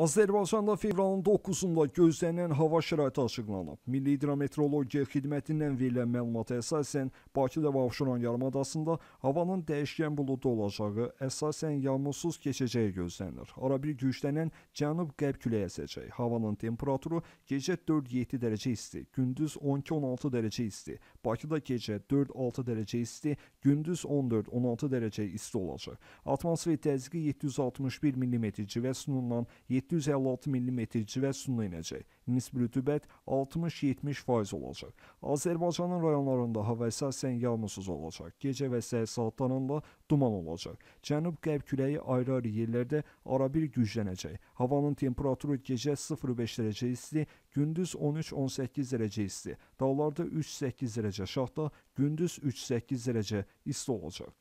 Azərbaycanda fevralın 9-da gözlənilən hava şəraiti açıqlanıb. Milli Hidrometeorologiya Xidmətindən verilən məlumata əsasən Bakıda və Abşeron yarımadasında havanın dəyişkən buludlu olacağı, əsasən yağmursuz keçəcəyi gözlənilir. Arabir güclənən cənub-qərb küləyi əsəcək. Havanın temperaturu gecə 4-7 dərəcə isti, gündüz 12-16 dərəcə isti. Bakıda gecə 4-6 dərəcə isti, gündüz 14-16 dərəcə isti olacaq. Atmosfer təzyiqi 761 mm civə sütunundan 7 756 mm civə sütuna enəcək. Nisbi rütubət 60-70% olacaq. Azərbaycanın rayonlarında hava əsasən yağmursuz olacaq. Gecə və səhər saatlarında duman olacaq. Cənub-qərb küləyi ayrı-ayrı yerlərdə arabir güclənəcək. Havanın temperaturu gecə 0-5 dərəcə isti, gündüz 13-18 dərəcə isti. Dağlarda 3-8 dərəcə, şahda gündüz 3-8 dərəcə isti olacaq.